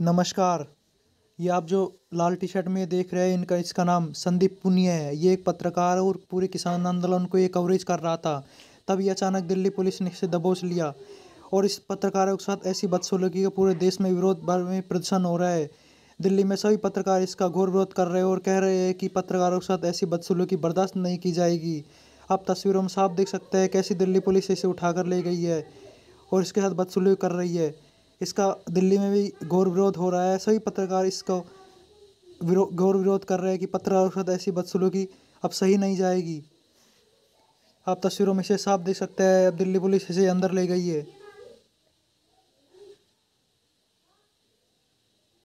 नमस्कार ये आप जो लाल टी शर्ट में देख रहे हैं इनका इसका नाम संदीप पुनिया है ये एक पत्रकार और पूरे किसान आंदोलन को ये कवरेज कर रहा था तब ये अचानक दिल्ली पुलिस ने इसे दबोच लिया और इस पत्रकारों के साथ ऐसी बदसलूकी का पूरे देश में विरोध में प्रदर्शन हो रहा है दिल्ली में सभी पत्रकार इसका घोर विरोध कर रहे हैं और कह रहे हैं कि पत्रकारों के साथ ऐसी बदसलूकी बर्दाश्त नहीं की जाएगी आप तस्वीरों में साफ देख सकते हैं कैसी दिल्ली पुलिस इसे उठाकर ले गई है और इसके साथ बदसलूकी कर रही है इसका दिल्ली में भी गौर विरोध हो रहा है सभी पत्रकार इसको विरो गौर विरोध कर रहे हैं कि पत्रकारों के साथ ऐसी बदसलूकी अब सही नहीं जाएगी आप तस्वीरों में से साफ देख सकते हैं अब दिल्ली पुलिस इसे अंदर ले गई है